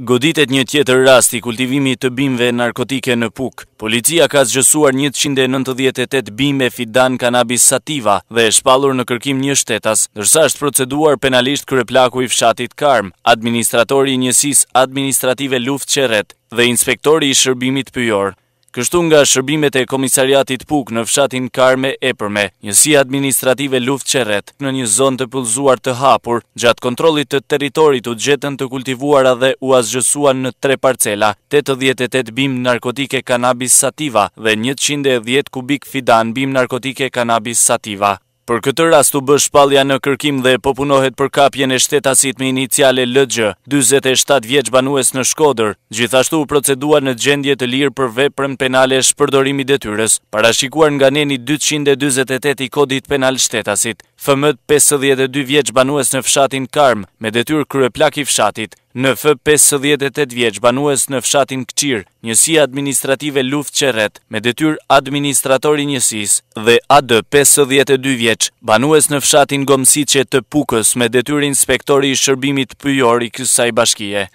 Goditet një tjetër rast i kultivimit të bimve narkotike në Puk. Policia ka zgjësuar 198 bimë fidan kanabis sativa dhe e shpallur në kërkim një shtetas, ndërsa është proceduar penalisht kryeplaku i fshatit Karm, administratori i njësisë administrative luft qëret dhe inspektori i shërbimit pyjor. Kështu nga shërbimet e komisariatit puk në fshatin karme e përme, njësi administrative luft qëret në një zonë të pulzuar të hapur, gjatë kontrolit të teritorit u gjetën të kultivuar dhe u asgjësuan në tre parcela, 88 bim narkotike kanabis sativa dhe 110 kubik fidan bim narkotike kanabis sativa. Për këtë rast u bë shpallja në kërkim dhe po punohet për kapjen e shtetasit me iniciale LG, 47 vjeç banues në Shkodër. Gjithashtu u procedua në gjendje të lirë për veprën penale e shpërdorimit detyrës, parashikuar nga neni 248 i Kodit Penal Shtetasit. FM 52 vjeç banues në fshatin Karm me detyrë kryeplak i fshatit, në fë 58 vjeç banues në fshatin Këqir, njësi administrative luftë me detyr administratori njësis dhe AD 52 vjeç banues në fshatin Gomsiqe të Pukës me detyr inspektori i shërbimit pyjor i kësaj bashkije.